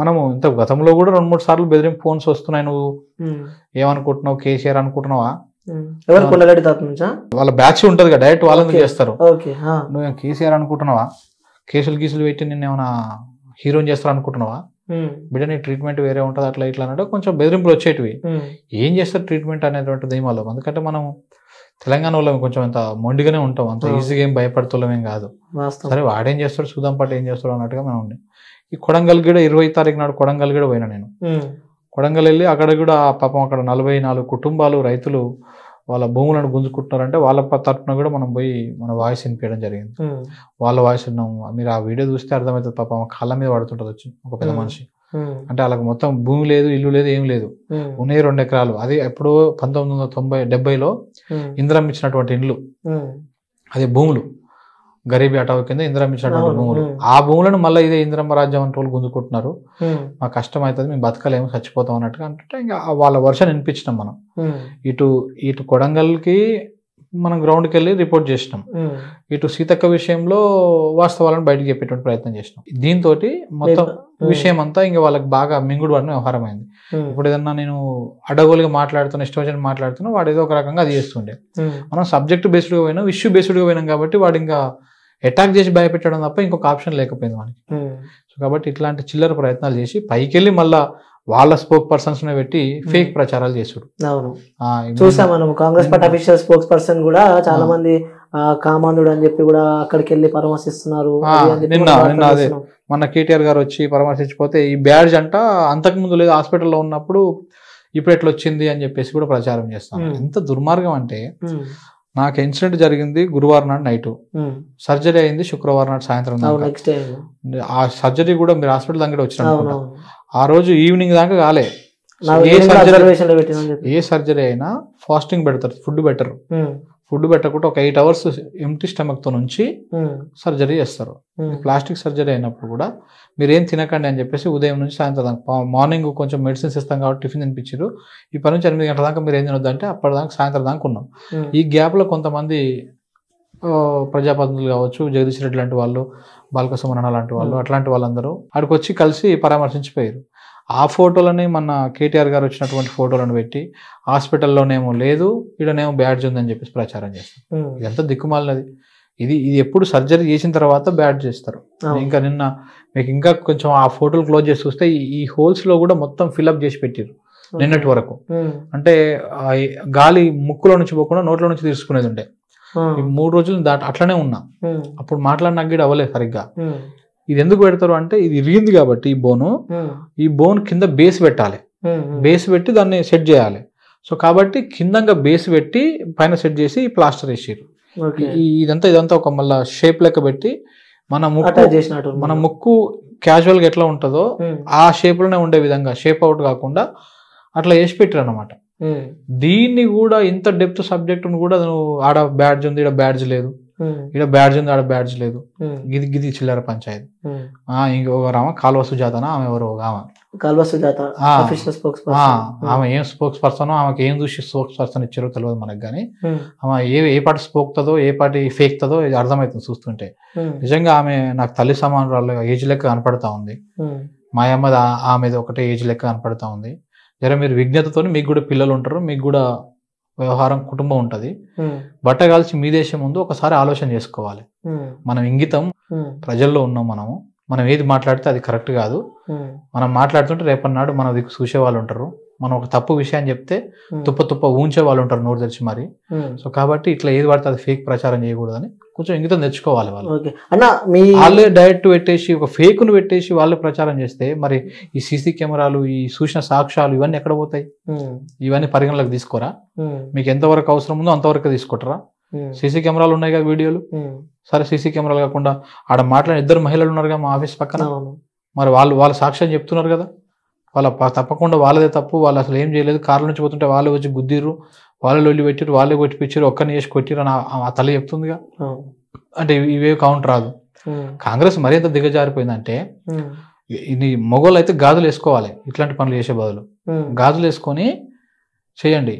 మనము ఇంత గతంలో కూడా రెండు మూడు సార్లు బెదిరింపు ఫోన్స్ వస్తున్నాయి నువ్వు ఏమనుకుంటున్నావు కేసీఆర్ అనుకుంటున్నావా వాళ్ళ బ్యాచ్ ఉంటది కదా డైరెక్ట్ వాళ్ళని చేస్తారు నువ్వు కేసీఆర్ అనుకుంటున్నావా కేసులు గీసులు పెట్టి నిన్న ఏమైనా హీరోని చేస్తారు అనుకుంటున్నావా బిడ్డ నీ ట్రీట్మెంట్ వేరే ఉంటుంది అట్లా ఇట్లా అన్నట్టు కొంచెం బెదిరింపులు వచ్చేటివి ఏం చేస్తారు ట్రీట్మెంట్ అనేటువంటి దీమాలో ఎందుకంటే మనం తెలంగాణ వాళ్ళం కొంచెం అంత మొండిగానే ఉంటాం అంత ఈజీగా ఏం భయపడుతున్నామేం కాదు సరే వాడేం చేస్తాడు సుధాం పాట ఏం చేస్తాడు అన్నట్టుగా మనం ఈ కొడంగల్ కూడా ఇరవై తారీఖు నాడు కొడంగల్ కూడా పోయినా నేను కొడంగల్ వెళ్ళి అక్కడ కూడా పాపం అక్కడ నలభై నాలుగు కుటుంబాలు రైతులు వాళ్ళ భూములను గుంజుకుంటున్నారంటే వాళ్ళ తరఫున కూడా మనం పోయి మన వాయిస్ వినిపించడం జరిగింది వాళ్ళ వాయిస్ ఉన్నాము మీరు ఆ వీడియో చూస్తే అర్థమవుతుంది పాపం కాళ్ళ మీద పడుతుంటది వచ్చి ఒక పెద్ద మనిషి అంటే వాళ్ళకి మొత్తం భూమి లేదు ఇల్లు లేదు ఏం లేదు ఉన్నాయి రెండు ఎకరాలు అది ఎప్పుడో పంతొమ్మిది వందల తొంభై డెబ్బైలో ఇంద్రం ఇచ్చినటువంటి ఇండ్లు అదే భూములు గరీబీ అటావ్ కింద ఇందిరం భూములు ఆ భూములను మళ్ళీ ఇదే ఇంద్రమ్మ రాజ్యం అంటే వాళ్ళు గుంజుకుంటున్నారు మాకు కష్టం అవుతుంది మేము బతకలేము చచ్చిపోతాం అన్నట్టుగా అంటే ఇంకా వాళ్ళ వర్షం వినిపించినాం మనం ఇటు ఇటు కొడంగల్కి మనం గ్రౌండ్కి వెళ్ళి రిపోర్ట్ చేసినాం ఇటు సీతక్క విషయంలో వాస్తవాలను బయటకు చెప్పేటువంటి ప్రయత్నం చేసినాం దీంతో మొత్తం విషయం అంతా ఇంకా వాళ్ళకి బాగా మింగుడు అని వ్యవహారం అయింది ఇప్పుడు ఏదన్నా నేను అడగోలుగా మాట్లాడుతున్నా ఇష్టం వచ్చిన మాట్లాడుతున్నా వాడు ఏదో ఒక రకంగా అది చేస్తుండే మనం సబ్జెక్ట్ బేస్డ్గా పోయినాం ఇష్యూ బేస్డ్గా పోయినాం కాబట్టి వాడు ఇంకా అటాక్ చేసి భయపెట్టడం తప్ప ఇంకొక ఆప్షన్ లేకపోయింది మనకి సో hmm. కాబట్టి ఇట్లాంటి చిల్లర ప్రయత్నాలు చేసి పైకి వెళ్ళి మళ్ళా వాళ్ళ స్పోక్ పర్సన్స్ పెట్టి ఫేక్ hmm. ప్రచారాలు చేసాడు అవును చూసాం మనం Congress hmm. Party official spokesperson కూడా చాలా మంది కామాంధుడు అని చెప్పి కూడా అక్కడికి వెళ్ళి పరామర్శిస్తున్నారు నిన్న నిన్న అదే మన కేటీఆర్ గారు వచ్చి పరామర్శించిపోతే ఈ బ్యాడ్జ్ అంట అంతకు ముందు లేదు హాస్పిటల్లో ఉన్నప్పుడు ఇప్పుడు ఎట్లా వచ్చింది అని చెప్పేసి కూడా ప్రచారం చేస్తాం ఎంత దుర్మార్గం అంటే నాకు ఇన్సిడెంట్ జరిగింది గురువారం నాడు నైట్ సర్జరీ hmm. అయింది శుక్రవారం నాడు సాయంత్రం దాకా ఆ సర్జరీ కూడా మీరు హాస్పిటల్ దగ్గర వచ్చిన ఆ రోజు ఈవినింగ్ దాకా కాలే ఏ సర్జరీ అయినా ఫాస్టింగ్ పెడతారు ఫుడ్ బెటర్ ఫుడ్ పెట్టకుండా ఒక ఎయిట్ అవర్స్ ఎంటీ స్టమక్తో నుంచి సర్జరీ చేస్తారు ప్లాస్టిక్ సర్జరీ అయినప్పుడు కూడా మీరేం తినకండి అని చెప్పేసి ఉదయం నుంచి సాయంత్రం దాకా మార్నింగ్ కొంచెం మెడిసిన్స్ ఇస్తాం కాబట్టి టిఫిన్ తినిపించారు ఈ పని నుంచి ఎనిమిది గంటల దాకా మీరు ఏం తినొద్దు అంటే అప్పటిదాకా సాయంత్రం దాకా ఉన్నాం ఈ గ్యాప్లో కొంతమంది ప్రజాప్రతినిధులు కావచ్చు జగదీష్ రెడ్డి లాంటి వాళ్ళు బాలకృష్ణ లాంటి వాళ్ళు అట్లాంటి వాళ్ళందరూ అక్కడికి వచ్చి కలిసి పరామర్శించిపోయారు ఆ ఫోటోలని మన కేటీఆర్ గారు వచ్చినటువంటి ఫోటోలను పెట్టి హాస్పిటల్లోనేమో లేదు ఈడనేమో బ్యాడ్జ్ ఉందని చెప్పేసి ప్రచారం చేస్తారు ఇదంతా దిక్కుమాలినది ఇది ఇది ఎప్పుడు సర్జరీ చేసిన తర్వాత బ్యాడ్ చేస్తారు ఇంకా నిన్న మీకు ఇంకా కొంచెం ఆ ఫోటోలు క్లోజ్ చేసి చూస్తే ఈ హోల్స్ లో కూడా మొత్తం ఫిల్అప్ చేసి పెట్టారు నిన్నటి వరకు అంటే గాలి ముక్కులో నుంచి పోకుండా నోట్లో నుంచి తీసుకునేది ఉండే మూడు రోజులు దాటి అట్లనే ఉన్నా అప్పుడు మాట్లాడిన కూడా అవ్వలేదు సరిగ్గా ఇది ఎందుకు పెడతారు అంటే ఇది ఇరిగింది కాబట్టి ఈ బోను ఈ బోన్ కింద బేస్ పెట్టాలి బేస్ పెట్టి దాన్ని సెట్ చేయాలి సో కాబట్టి కిందంగా బేస్ పెట్టి పైన సెట్ చేసి ప్లాస్టర్ వేసారు ఇదంతా ఇదంతా ఒక మళ్ళీ షేప్ లెక్క పెట్టి మన ముక్కు మన ముక్కు క్యాజువల్ గా ఎట్లా ఉంటుందో ఆ షేప్ లోనే ఉండే విధంగా షేప్ అవుట్ కాకుండా అట్లా వేసి పెట్టారు అనమాట దీన్ని కూడా ఇంత డెప్త్ సబ్జెక్ట్ కూడా ఆడ బ్యాడ్జ్ ఉంది ఇక్కడ బ్యాడ్జ్ లేదు ఇక్కడ బ్యాడ్జ్ ఉంది ఆడ బ్యాడ్జ్ లేదు గిది గిది చిల్లర పంచాయత్ ఆ ఇంకొక రామ కాల్వసు జాతనా ఆమె ఎవరు ఆమె ఆమె ఏం స్పోక్స్ పర్సన్ ఆమెకి ఏం చూసి స్పోక్స్ పర్సన్ ఇచ్చారో తెలియదు మనకు కానీ ఆమె ఏ ఏ పాటి స్పోక్తుందో ఏ పాటి ఫేక్తుందో అర్థమవుతుంది చూస్తుంటే నిజంగా ఆమె నాకు తల్లి సమానురాలు ఏజ్ లెక్క కనపడతా ఉంది మా అమ్మ ఆమెది ఒకటే ఏజ్ లెక్క కనపడతా ఉంది జర మీరు విజ్ఞతతో మీకు కూడా పిల్లలు ఉంటారు మీకు కూడా వ్యవహారం కుటుంబం ఉంటది బట్ట కాల్చి మీ దేశం ముందు ఒకసారి ఆలోచన చేసుకోవాలి మనం ఇంగితం ప్రజల్లో ఉన్నాం మనము మనం ఏది మాట్లాడితే అది కరెక్ట్ కాదు మనం మాట్లాడుతుంటే రేపటి నాడు మన దిక్కు చూసే వాళ్ళు ఉంటారు మనం ఒక తప్పు విషయాన్ని చెప్తే తుప్ప తుప్ప ఊంచే వాళ్ళు ఉంటారు నోరు తెరిచి మరి సో కాబట్టి ఇట్లా ఏది పడితే అది ఫేక్ ప్రచారం చేయకూడదని కొంచెం ఇంగితం తెచ్చుకోవాలి వాళ్ళు వాళ్ళే డైరెక్ట్ పెట్టేసి ఒక ను పెట్టేసి వాళ్ళు ప్రచారం చేస్తే మరి ఈ సీసీ కెమెరాలు ఈ సూచన సాక్ష్యాలు ఇవన్నీ ఎక్కడ పోతాయి ఇవన్నీ పరిగణలోకి తీసుకోరా మీకు ఎంతవరకు అవసరం ఉందో అంతవరకు తీసుకుంటారా సీసీ కెమెరాలు ఉన్నాయి కదా వీడియోలు సరే సీసీ కెమెరాలు కాకుండా ఆడ మాట్లాడిన ఇద్దరు మహిళలు ఉన్నారు కదా మా ఆఫీస్ పక్కన మరి వాళ్ళు వాళ్ళ సాక్ష్యం చెప్తున్నారు కదా వాళ్ళ తప్పకుండా వాళ్ళదే తప్పు వాళ్ళు అసలు ఏం చేయలేదు కార్ల నుంచి పోతుంటే వాళ్ళు వచ్చి గుద్దిరు వాళ్ళు లొల్లి పెట్టిరు వాళ్ళే కొట్టి ఒక్కరిని చేసి కొట్టిరు అని ఆ తల్లి చెప్తుందిగా అంటే ఇవే కౌంట్ రాదు కాంగ్రెస్ మరింత దిగజారిపోయిందంటే ఇది మొగోళ్ళు అయితే గాజులు వేసుకోవాలి ఇట్లాంటి పనులు చేసే బదులు గాజులు వేసుకొని చేయండి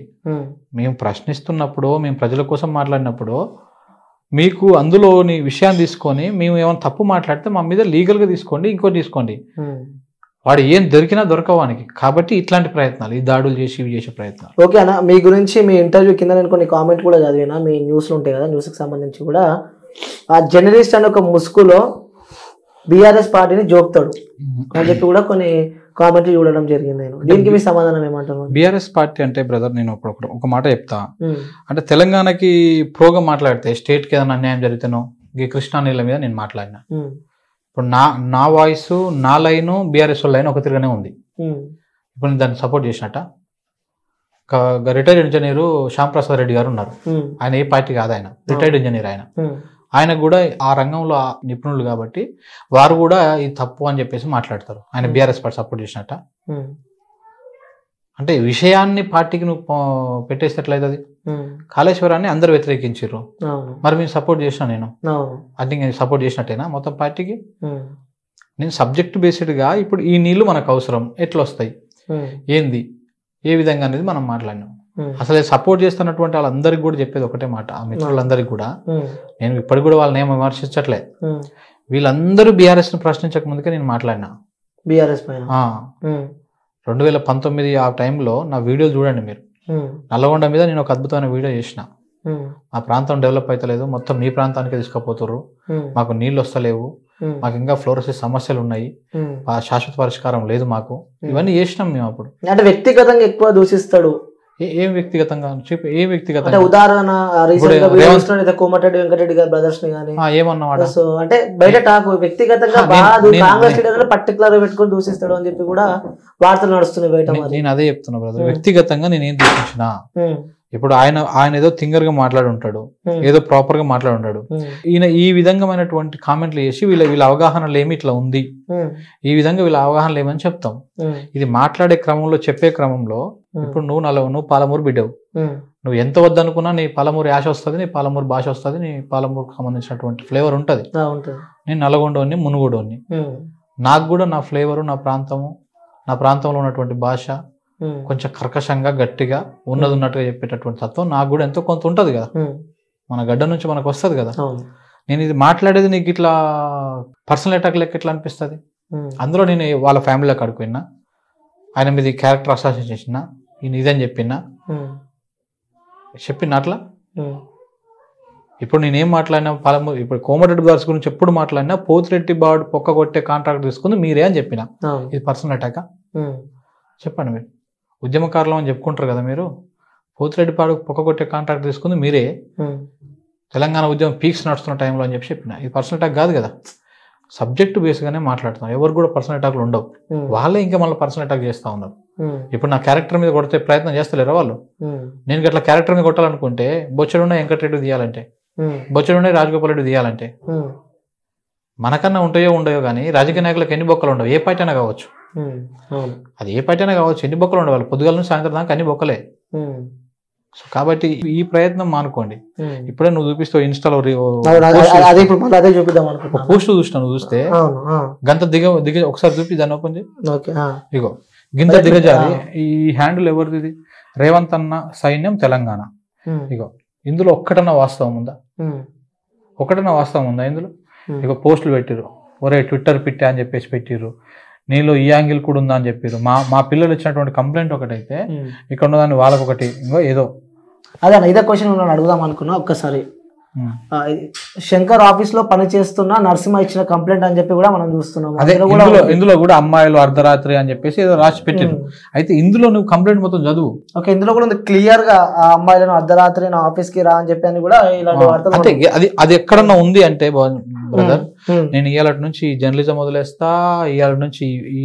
మేము ప్రశ్నిస్తున్నప్పుడు మేము ప్రజల కోసం మాట్లాడినప్పుడు మీకు అందులోని విషయాన్ని తీసుకొని మేము ఏమైనా తప్పు మాట్లాడితే మా మీద లీగల్గా తీసుకోండి ఇంకోటి తీసుకోండి వాడు ఏం దొరికినా దొరకవానికి కాబట్టి ఇట్లాంటి ప్రయత్నాలు ఈ దాడులు చేసి ఇవి చేసే ప్రయత్నాలు ఓకే అన్న మీ గురించి మీ ఇంటర్వ్యూ కింద నేను కొన్ని కామెంట్ కూడా చదివినా మీ న్యూస్లు ఉంటాయి కదా న్యూస్కి సంబంధించి కూడా ఆ జర్నలిస్ట్ అనే ఒక ముసుగులో బీఆర్ఎస్ పార్టీని జోక్తాడు అని చెప్పి కూడా కొన్ని కామెంట్లు చూడడం జరిగింది నేను దీనికి మీ సమాధానం ఏమంటారు బీఆర్ఎస్ పార్టీ అంటే బ్రదర్ నేను ఒకప్పుడు ఒక మాట చెప్తా అంటే తెలంగాణకి ప్రోగా మాట్లాడితే స్టేట్కి ఏదైనా అన్యాయం జరిగితేనో ఈ కృష్ణా నీళ్ళ మీద నేను మాట్లాడినా ఇప్పుడు నా నా వాయిస్ నా లైను బీఆర్ఎస్ లైన్ ఒక తిరగనే ఉంది ఇప్పుడు నేను దాన్ని సపోర్ట్ చేసినట్ట రిటైర్డ్ ఇంజనీర్ శ్యామ్ ప్రసాద్ రెడ్డి గారు ఉన్నారు ఆయన ఏ పార్టీ కాదు ఆయన రిటైర్డ్ ఇంజనీర్ ఆయన ఆయన కూడా ఆ రంగంలో నిపుణులు కాబట్టి వారు కూడా ఇది తప్పు అని చెప్పేసి మాట్లాడతారు ఆయన బీఆర్ఎస్ పార్టీ సపోర్ట్ చేసినట్ట అంటే విషయాన్ని పార్టీకి నువ్వు పెట్టేసినట్లయితే అది కాళేశ్వరాన్ని అందరు వ్యతిరేకించారు మరి మేము సపోర్ట్ చేసిన నేను అంటే నేను సపోర్ట్ చేసినట్టేనా మొత్తం పార్టీకి నేను సబ్జెక్ట్ బేస్డ్గా ఇప్పుడు ఈ నీళ్లు మనకు అవసరం ఎట్లా వస్తాయి ఏంది ఏ విధంగా అనేది మనం మాట్లాడినాం అసలు సపోర్ట్ చేస్తున్నటువంటి వాళ్ళందరికీ కూడా చెప్పేది ఒకటే మాట ఆ మిత్రులందరికీ కూడా నేను ఇప్పటికి కూడా వాళ్ళని ఏం విమర్శించట్లే వీళ్ళందరూ బీఆర్ఎస్ ను ప్రశ్నించక ముందుకే నేను మాట్లాడినా బీఆర్ఎస్ రెండు వేల పంతొమ్మిది ఆ టైంలో నా వీడియోలు చూడండి మీరు నల్లగొండ మీద నేను ఒక అద్భుతమైన వీడియో చేసిన మా ప్రాంతం డెవలప్ అవుతలేదు మొత్తం మీ ప్రాంతానికి తీసుకుపోతుర్రు మాకు నీళ్ళు వస్తలేవు మాకు ఇంకా ఫ్లోరసిస్ సమస్యలు ఉన్నాయి శాశ్వత పరిష్కారం లేదు మాకు ఇవన్నీ చేసినాం మేము అప్పుడు అంటే వ్యక్తిగతంగా ఎక్కువ దూషిస్తాడు ఏం వ్యక్తిగతంగా ఏ వ్యక్తిగతంగా ఉదాహరణ రీసెంట్ కోమటిరెడ్డి వెంకటరెడ్డి గారి బ్రదర్స్ ని కానీ ఏమన్నమాట సో అంటే బయట టాక్ వ్యక్తిగతంగా బాగా కాంగ్రెస్ లీడర్ పర్టికులర్ పెట్టుకొని దూషిస్తాడు అని చెప్పి కూడా వార్తలు నడుస్తున్నాయి బయట నేను అదే చెప్తున్నా బ్రదర్ వ్యక్తిగతంగా నేను ఏం దూషించిన ఇప్పుడు ఆయన ఆయన ఏదో థింగర్ గా మాట్లాడి ఉంటాడు hmm. ఏదో ప్రాపర్ గా మాట్లాడు ఉంటాడు hmm. ఈయన ఈ విధంగామైనటువంటి కామెంట్లు చేసి వీళ్ళ వీళ్ళ అవగాహన లేమి ఇట్లా ఉంది hmm. ఈ విధంగా వీళ్ళ అవగాహన లేమని చెప్తాం ఇది మాట్లాడే క్రమంలో చెప్పే క్రమంలో ఇప్పుడు నువ్వు నలవు నువ్వు పాలమూరు బిడ్డవు నువ్వు ఎంత వద్దనుకున్నా నీ పాలమూరు యాష వస్తుంది నీ పాలమూరు భాష వస్తుంది నీ పాలమూరుకు సంబంధించినటువంటి ఫ్లేవర్ ఉంటుంది నేను నల్గొండోని మునుగోడోని నాకు కూడా నా ఫ్లేవరు నా ప్రాంతము నా ప్రాంతంలో ఉన్నటువంటి భాష కొంచెం కర్కశంగా గట్టిగా ఉన్నది ఉన్నట్టుగా చెప్పేటటువంటి తత్వం నాకు కూడా ఎంతో కొంత ఉంటుంది కదా మన గడ్డ నుంచి మనకు వస్తుంది కదా నేను ఇది మాట్లాడేది నీకు ఇట్లా పర్సనల్ అటాక్ లెక్క ఎట్లా అనిపిస్తుంది అందులో నేను వాళ్ళ ఫ్యామిలీలో కడుకున్నా ఆయన మీద క్యారెక్టర్ అసాసిన్ చేసిన నేను ఇదని చెప్పినా చెప్పిన అట్లా ఇప్పుడు నేనేం మాట్లాడినా పాలము ఇప్పుడు కోమటిరెడ్డి బార్స్ గురించి ఎప్పుడు మాట్లాడినా పోతిరెడ్డి బాడు పొక్క కొట్టే కాంట్రాక్ట్ తీసుకుంది మీరే అని చెప్పిన ఇది పర్సనల్ అటాకా చెప్పండి మీరు ఉద్యమకారులం అని చెప్పుకుంటారు కదా మీరు పోతిరెడ్డిపాడు కొట్టే కాంట్రాక్ట్ తీసుకుంది మీరే తెలంగాణ ఉద్యమం పీక్స్ నడుస్తున్న టైంలో అని చెప్పి చెప్పిన ఇది పర్సనల్ అటాక్ కాదు కదా సబ్జెక్ట్ బేస్గానే మాట్లాడుతున్నాం ఎవరు కూడా పర్సనల్ అటాక్లు ఉండవు వాళ్ళే ఇంకా మళ్ళీ పర్సనల్ అటాక్ చేస్తూ ఉన్నారు ఇప్పుడు నా క్యారెక్టర్ మీద కొడితే ప్రయత్నం చేస్తలేరు వాళ్ళు నేను ఇట్లా క్యారెక్టర్ మీద కొట్టాలనుకుంటే బొచ్చడున్న వెంకటరెడ్డి తీయాలంటే బొచ్చడున్న రాజగోపాల్ రెడ్డి తీయాలంటే మనకన్నా ఉంటాయో ఉండయో కానీ రాజకీయ నాయకులకు ఎన్ని బొక్కలు ఉండవు ఏ పార్టీ అయినా కావచ్చు అది ఏ పార్టీ అయినా కావచ్చు ఎన్ని బొక్కలు ఉండవాలి పొద్దుగాల నుంచి సాయంత్రం దాకా అన్ని బొక్కలే సో కాబట్టి ఈ ప్రయత్నం మానుకోండి ఇప్పుడే నువ్వు చూపిస్తావు ఇన్స్టాలో పోస్ట్ చూసినా నువ్వు చూస్తే గంత దిగ దిగ ఒకసారి చూపి దాన్ని ఓపెన్ ఇగో గింత దిగజారి ఈ హ్యాండిల్ ఎవరిది రేవంత్ అన్న సైన్యం తెలంగాణ ఇగో ఇందులో ఒక్కటన్నా వాస్తవం ఉందా ఒకటన్నా వాస్తవం ఉందా ఇందులో ఇక పోస్టులు పెట్టిరు ఒరే ట్విట్టర్ పెట్టా అని చెప్పేసి పెట్టిరు నీలో ఈ యాంగిల్ కూడా ఉందా అని చెప్పారు మా మా పిల్లలు ఇచ్చినటువంటి కంప్లైంట్ ఒకటి అయితే ఇక్కడ ఉన్నదాన్ని వాళ్ళకి ఒకటి ఇంకో ఏదో అదే ఇదే క్వశ్చన్ నేను అడుగుదాం అనుకున్నా ఒక్కసారి శంకర్ ఆఫీస్ లో పని చేస్తున్న నరసింహ ఇచ్చిన కంప్లైంట్ అని చెప్పి కూడా మనం చూస్తున్నాం అదే ఇందులో కూడా అమ్మాయిలు అర్ధరాత్రి అని చెప్పేసి ఏదో రాసి పెట్టారు అయితే ఇందులో నువ్వు కంప్లైంట్ మొత్తం చదువు ఓకే ఇందులో కూడా క్లియర్ గా ఆ అమ్మాయిలను అర్ధరాత్రి నా ఆఫీస్ కి రా అని చెప్పి అని కూడా ఇలాంటి వార్తలు అది అది ఎక్కడన్నా ఉంది అంటే బ్రదర్ hmm. Hmm. నేను ఇయ్యాలటి నుంచి జర్నలిజం వదిలేస్తా ఇయ్యాలటి నుంచి ఈ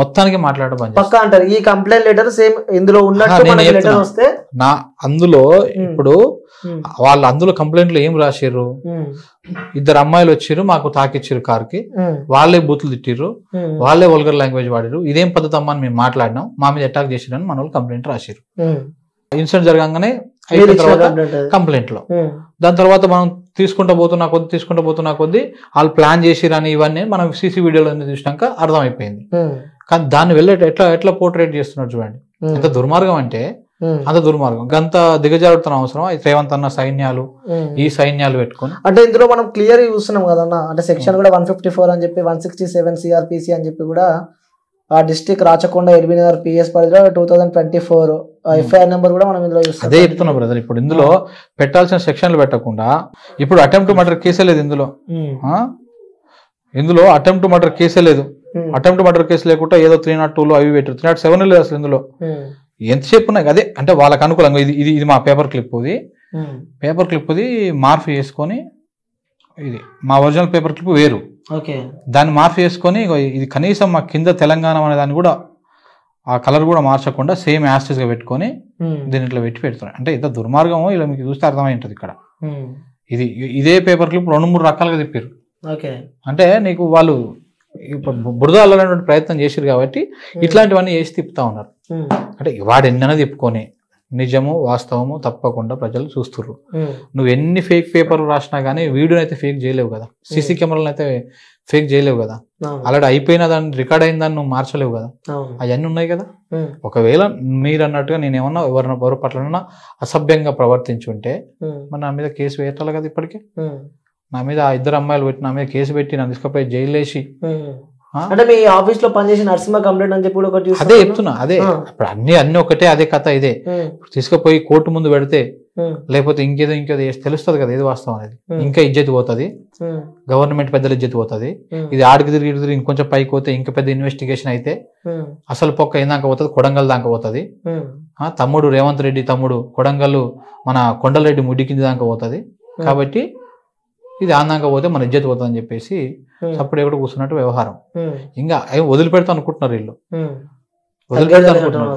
మొత్తానికి మాట్లాడటం పక్కా అంటారు ఈ కంప్లైంట్ లెటర్ సేమ్ ఇందులో ఉన్నట్టు వస్తే నా అందులో hmm. ఇప్పుడు వాళ్ళు అందులో కంప్లైంట్లు ఏం రాసిర్రు ఇద్దరు అమ్మాయిలు వచ్చారు మాకు తాకిచ్చారు కార్ కి వాళ్ళే బూతులు తిట్టిర్రు వాళ్ళే వల్గర్ లాంగ్వేజ్ వాడిరు ఇదేం పద్ధతి అమ్మా అని మేము మాట్లాడినాం మా మీద అటాక్ చేసిరని మన వాళ్ళు కంప్లైంట్ రాసిర్రు ఇన్సిడెంట్ జరగంగానే అయిపోయిన తర్వాత కంప్లైంట్ లో hmm. దాని తర్వాత మనం తీసుకుంటూ పోతున్నా కొద్ది తీసుకుంటూ పోతున్నా కొద్ది వాళ్ళు ప్లాన్ చేసిరని ఇవన్నీ మనం సీసీ వీడియోలో చూసినాక అర్థమైపోయింది hmm. కానీ దాన్ని వెళ్ళేట ఎట్లా ఎట్లా పోర్ట్రేట్ చేస్తున్నారు చూడండి hmm. ఎంత దుర్మార్గం అంటే అంత దుర్మార్గం గంత దిగజారుతున్న అవసరం రేవంత్ అన్న సైన్యాలు ఈ సైన్యాలు పెట్టుకుని అంటే ఇందులో మనం క్లియర్ చూస్తున్నాం కదన్నా అంటే సెక్షన్ కూడా వన్ ఫిఫ్టీ ఫోర్ అని చెప్పి వన్ సిక్స్టీ సెవెన్ సిఆర్పిసి అని చెప్పి కూడా ఆ డిస్టిక్ రాచకొండ నగర్ పిఎస్ పరిధిలో two thousand twenty four FIR number కూడా మనం ఇందులో అదే చెప్తున్నాం బ్రదర్ ఇప్పుడు ఇందులో hmm. పెట్టాల్సిన సెక్షన్లు పెట్టకుండా ఇప్పుడు అటెంప్ట్ మర్డర్ కేసే లేదు ఇందులో hmm. ఇందులో అటెంప్ట్ మర్డర్ కేసే లేదు అటెంప్ట్ మర్డర్ కేసు లేకుండా ఏదో త్రీ నాట్ టూలో అవి పెట్టారు త్రీ నాట్ సెవెన్ లేదు అసలు ఇందులో hmm. ఎంతసేపు ఉన్నాయి అదే అంటే వాళ్ళకి అనుకూలంగా ఇది ఇది ఇది మా పేపర్ క్లిప్ ఇది పేపర్ క్లిప్ ఇది మార్పు చేసుకొని ఇది మా ఒరిజినల్ పేపర్ క్లిప్ వేరు దాన్ని మార్పు చేసుకొని ఇది కనీసం మా కింద తెలంగాణ అనే దాన్ని కూడా ఆ కలర్ కూడా మార్చకుండా సేమ్ గా పెట్టుకొని దీని ఇట్లా పెట్టి పెడుతున్నాయి అంటే ఇంత దుర్మార్గమో ఇలా మీకు చూస్తే అర్థమై ఉంటుంది ఇక్కడ ఇది ఇదే పేపర్ క్లిప్ రెండు మూడు రకాలుగా తిప్పారు అంటే నీకు వాళ్ళు బురద ప్రయత్నం చేశారు కాబట్టి ఇట్లాంటివన్నీ చేసి తిప్పుతా ఉన్నారు అంటే వాడు ఎన్న తిప్పుకొని నిజము వాస్తవము తప్పకుండా ప్రజలు చూస్తున్నారు నువ్వు ఎన్ని ఫేక్ పేపర్లు రాసినా కానీ వీడియోని అయితే ఫేక్ చేయలేవు కదా సీసీ కెమెరాలను అయితే ఫేక్ చేయలేవు కదా అలాంటి అయిపోయిన దాన్ని రికార్డ్ అయిన దాన్ని నువ్వు మార్చలేవు కదా అవన్నీ ఉన్నాయి కదా ఒకవేళ మీరు అన్నట్టుగా నేను ఏమన్నా ఎవరిన ఎవరి పట్లనన్నా అసభ్యంగా ప్రవర్తించుంటే మరి నా మీద కేసు వేయటాలి కదా ఇప్పటికే నా మీద ఇద్దరు అమ్మాయిలు పెట్టి నా మీద కేసు పెట్టి నా తీసుకుపోయి జైలు వేసి అంటే మీ ఆఫీస్ లో పనిచేసిన నర్సింహ కంప్లైంట్ అని చెప్పి ఒకటి అదే చెప్తున్నా అదే ఇప్పుడు అన్ని అన్ని ఒకటే అదే కథ ఇదే తీసుకుపోయి కోర్టు ముందు పెడితే లేకపోతే ఇంకేదో ఇంకేదో తెలుస్తుంది కదా ఏది వాస్తవం అనేది ఇంకా ఇజ్జత్ పోతుంది గవర్నమెంట్ పెద్దలు ఇజ్జత్ పోతుంది ఇది ఆడికి తిరిగి తిరిగి ఇంకొంచెం పైకి పోతే ఇంకా పెద్ద ఇన్వెస్టిగేషన్ అయితే అసలు పొక్క ఏందాక పోతుంది కొడంగల్ దాకా పోతుంది తమ్ముడు రేవంత్ రెడ్డి తమ్ముడు కొడంగల్ మన కొండలరెడ్డి ముడికింది దాకా పోతుంది కాబట్టి ఇది ఆందంగా పోతే మన ఇజ్జత్ అని చెప్పేసి అప్పుడు కూడా కూర్చున్నట్టు వ్యవహారం ఇంకా వదిలిపెడతా అనుకుంటున్నారు వీళ్ళు వదిలిపెడతా అనుకుంటున్నారు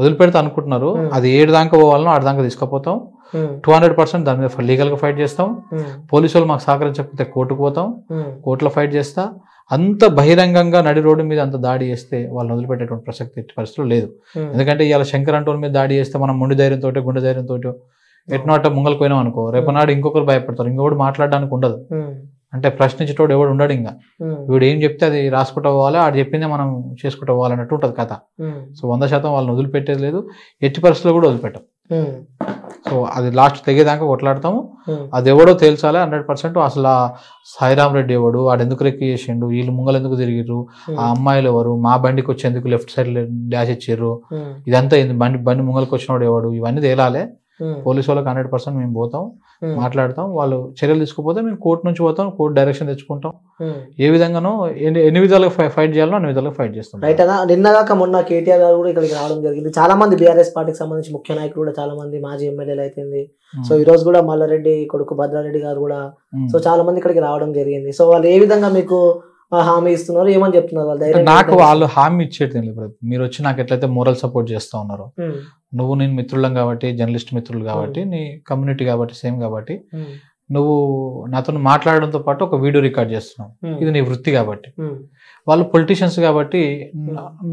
వదిలిపెడతా అనుకుంటున్నారు అది ఏడు దాకా పోవాలనో ఆడు దాకా తీసుకుపోతాం టూ హండ్రెడ్ పర్సెంట్ దాని మీద లీగల్ గా ఫైట్ చేస్తాం పోలీసు వాళ్ళు మాకు సహకరించకపోతే కోర్టుకు పోతాం కోర్టులో ఫైట్ చేస్తా అంత బహిరంగంగా నడి రోడ్డు మీద అంత దాడి చేస్తే వాళ్ళు వదిలిపెట్టేటువంటి ప్రసక్తి పరిస్థితులు లేదు ఎందుకంటే ఇవాళ శంకర్ మీద దాడి చేస్తే మనం ముండి ధైర్యంతో గుండె ధైర్యంతో ఎట్నోట ముంగలు పోయినాం అనుకో రేపనాడు hmm. ఇంకొకరు భయపడతారు ఇంకొకటి మాట్లాడడానికి ఉండదు hmm. అంటే ప్రశ్నించేటోడు ఎవడు ఉండడు ఇంకా hmm. వీడు ఏం చెప్తే అది రాసుకుంటూ పోవాలి ఆడు చెప్పిందే మనం చేసుకుంటూ పోవాలన్నట్టు ఉంటుంది కథ సో వంద శాతం వాళ్ళని వదిలిపెట్టేది లేదు ఎట్టి పరిస్థితుల్లో కూడా వదిలిపెట్టం సో అది లాస్ట్ తెగేదాకా కొట్లాడతాము అది ఎవడో తేల్చాలి హండ్రెడ్ పర్సెంట్ అసలు సాయిరామ్ రెడ్డి ఎవడు వాడు ఎందుకు రెక్కి చేసిండు వీళ్ళు ముంగలు ఎందుకు తిరిగిర్రు ఆ అమ్మాయిలు ఎవరు మా బండికి వచ్చేందుకు లెఫ్ట్ సైడ్ డాష్ ఇచ్చారు ఇదంతా బండి బండి ముంగలకి వచ్చినోడు ఎవడు ఇవన్నీ తేలాలే పోలీసు వాళ్ళకి హండ్రెడ్ పర్సెంట్ మేము పోతాం మాట్లాడతాం వాళ్ళు చర్యలు తీసుకుపోతే మేము కోర్టు నుంచి పోతాం కోర్టు డైరెక్షన్ తెచ్చుకుంటాం ఏ విధంగానో ఎన్ని విధాలుగా ఫైట్ చేయాలో అన్ని విధాలుగా ఫైట్ చేస్తాం రైట్ నిన్న నిన్నగాక మొన్న కేటీఆర్ గారు కూడా ఇక్కడికి రావడం జరిగింది చాలా మంది బీఆర్ఎస్ పార్టీకి సంబంధించి ముఖ్య నాయకులు కూడా చాలా మంది మాజీ ఎమ్మెల్యేలు అయితే సో ఈ రోజు కూడా మల్లారెడ్డి కొడుకు భద్రారెడ్డి గారు కూడా సో చాలా మంది ఇక్కడికి రావడం జరిగింది సో వాళ్ళు ఏ విధంగా మీకు హామీ ఇస్తున్నారు ఏమని చెప్తున్నారు వాళ్ళు నాకు వాళ్ళు హామీ ఇచ్చేది మీరు వచ్చి నాకు ఎట్లయితే మోరల్ సపోర్ట్ చేస్తూ ఉన్నారో నువ్వు నేను మిత్రులం కాబట్టి జర్నలిస్ట్ మిత్రులు కాబట్టి నీ కమ్యూనిటీ కాబట్టి సేమ్ కాబట్టి నువ్వు నాతో మాట్లాడడంతో పాటు ఒక వీడియో రికార్డ్ చేస్తున్నావు ఇది నీ వృత్తి కాబట్టి వాళ్ళు పొలిటీషియన్స్ కాబట్టి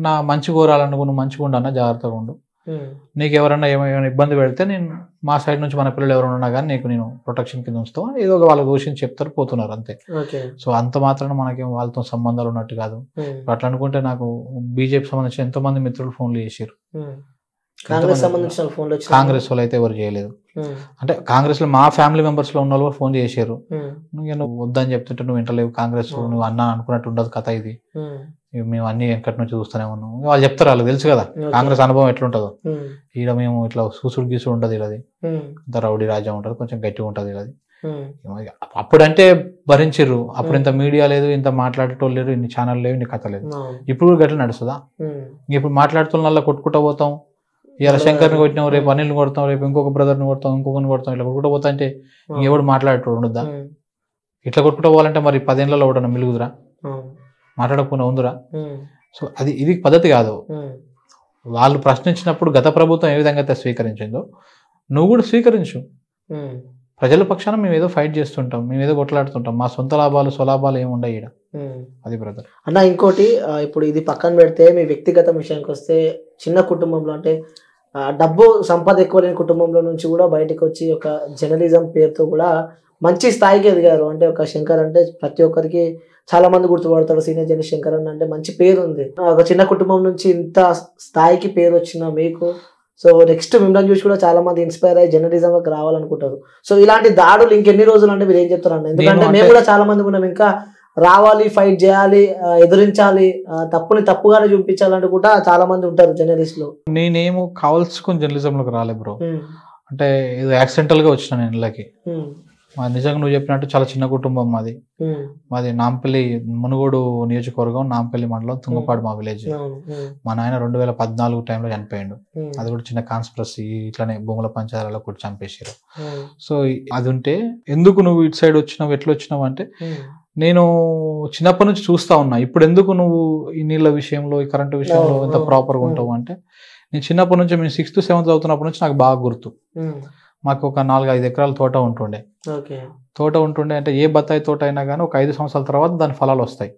నా మంచి కోరాలనుకున్న మంచిగా ఉండన్న జాగ్రత్తగా ఉండు నీకు ఎవరైనా ఏమైనా ఇబ్బంది పెడితే నేను మా సైడ్ నుంచి మన పిల్లలు ఎవరైనా ఉన్నా కానీ నీకు నేను ప్రొటెక్షన్ కింద ఉంచుతాం ఏదో ఒక వాళ్ళ దూషించి చెప్తారు పోతున్నారు అంతే సో అంత మాత్రాన మనకేం వాళ్ళతో సంబంధాలు ఉన్నట్టు కాదు అట్లా అనుకుంటే నాకు బీజేపీ సంబంధించిన ఎంతో మంది మిత్రులు ఫోన్లు చేసారు కాంగ్రెస్ వాళ్ళు అయితే ఎవరు చేయలేదు అంటే కాంగ్రెస్ లో మా ఫ్యామిలీ మెంబర్స్ లో ఉన్న వాళ్ళు ఫోన్ చేశారు నువ్వు వద్దని చెప్తుంటే నువ్వు వింటలేవు కాంగ్రెస్ నువ్వు అన్న అనుకున్నట్టు ఉండదు కథ ఇది మేము అన్ని ఎక్కడి నుంచి చూస్తూనే ఉన్నాం వాళ్ళు చెప్తారు వాళ్ళు తెలుసు కదా కాంగ్రెస్ అనుభవం ఎట్లుంటుందో ఈడ మేము ఇట్లా సూసుడు గీసుడు ఉంటది ఇలాది అంత రౌడీ రాజ్యం ఉంటుంది కొంచెం గట్టిగా ఉంటుంది ఇలాది అప్పుడంటే భరించిర్రు అప్పుడు ఇంత మీడియా లేదు ఇంత మాట్లాడేటోళ్ళు లేరు ఇన్ని ఛానల్ లేవు ఇన్ని కథ లేదు ఇప్పుడు గట్ల నడుస్తుందా ఇప్పుడు మాట్లాడుతున్న కొట్టుకుంటా పోతాం ఇవాళ శంకర్ని కొట్టినాం రేపు అనిల్ని కొడతాం రేపు ఇంకొక బ్రదర్ని కొడతాం ఇంకొకరిని కొడతాం ఇట్లా కొట్టుకుంటా పోతా అంటే ఎవడు మాట్లాడేటోడు ఉండద్దా ఇట్లా కొట్టుకుంటా పోవాలంటే మరి పదేళ్లలో కూడా మిలుగుదరా మాట్లాడకుండా ఉందిరా సో అది ఇది పద్ధతి కాదు వాళ్ళు ప్రశ్నించినప్పుడు గత ప్రభుత్వం ఏ విధంగా అయితే స్వీకరించిందో నువ్వు కూడా స్వీకరించు ప్రజల పక్షాన మేము ఏదో ఫైట్ చేస్తుంటాం మేము ఏదో కొట్లాడుతుంటాం మా సొంత లాభాలు స్వలాభాలు ఏమి ఉండవు అది బ్రదర్ అన్న ఇంకోటి ఇప్పుడు ఇది పక్కన పెడితే మీ వ్యక్తిగత విషయానికి వస్తే చిన్న కుటుంబంలో అంటే డబ్బు సంపద ఎక్కువ లేని కుటుంబంలో నుంచి కూడా బయటకు వచ్చి ఒక జర్నలిజం పేరుతో కూడా మంచి స్థాయికి ఎదిగారు అంటే ఒక శంకర్ అంటే ప్రతి ఒక్కరికి చాలా మంది గుర్తుపడతారు సీనియర్ జన శంకర్ అన్న అంటే మంచి పేరు ఉంది ఒక చిన్న కుటుంబం నుంచి ఇంత స్థాయికి పేరు వచ్చిన మీకు సో నెక్స్ట్ మిమ్మల్ని చూసి కూడా చాలా మంది ఇన్స్పైర్ అయ్యి జర్నలిజం లోకి రావాలనుకుంటారు సో ఇలాంటి దాడులు ఇంకెన్ని రోజులు అంటే మీరు ఏం చెప్తారన్న ఎందుకంటే మేము కూడా చాలా మంది ఉన్నాం ఇంకా రావాలి ఫైట్ చేయాలి ఎదిరించాలి తప్పుని తప్పుగానే చూపించాలంటే కూడా చాలా మంది ఉంటారు జర్నలిస్ట్ లో నేనేమో కావాల్సుకుని లోకి రాలే బ్రో అంటే ఇది యాక్సిడెంటల్ గా వచ్చిన నేను ఇళ్ళకి మాది నిజంగా నువ్వు చెప్పినట్టు చాలా చిన్న కుటుంబం మాది మాది నాంపల్లి మునుగోడు నియోజకవర్గం నాంపల్లి మండలం తుంగపాడు మా విలేజ్ మా నాయన రెండు వేల పద్నాలుగు టైంలో చనిపోయిండు అది కూడా చిన్న కాన్స్పరసీ ఇట్లానే భూముల పంచాయతీలో కూడా చంపేసారు సో అది ఉంటే ఎందుకు నువ్వు ఇటు సైడ్ వచ్చినావు ఎట్లా వచ్చినావు అంటే నేను చిన్నప్పటి నుంచి చూస్తా ఉన్నా ఇప్పుడు ఎందుకు నువ్వు ఈ నీళ్ళ విషయంలో ఈ కరెంటు విషయంలో ఎంత ప్రాపర్గా ఉంటావు అంటే నేను చిన్నప్పటి నుంచి మేము సిక్స్త్ సెవెంత్ చదువుతున్నప్పటి నుంచి నాకు బాగా గుర్తు మాకు ఒక నాలుగు ఐదు ఎకరాల తోట ఉంటుండే తోట ఉంటుండే అంటే ఏ బత్తాయి తోట అయినా కానీ ఒక ఐదు సంవత్సరాల తర్వాత దాని ఫలాలు వస్తాయి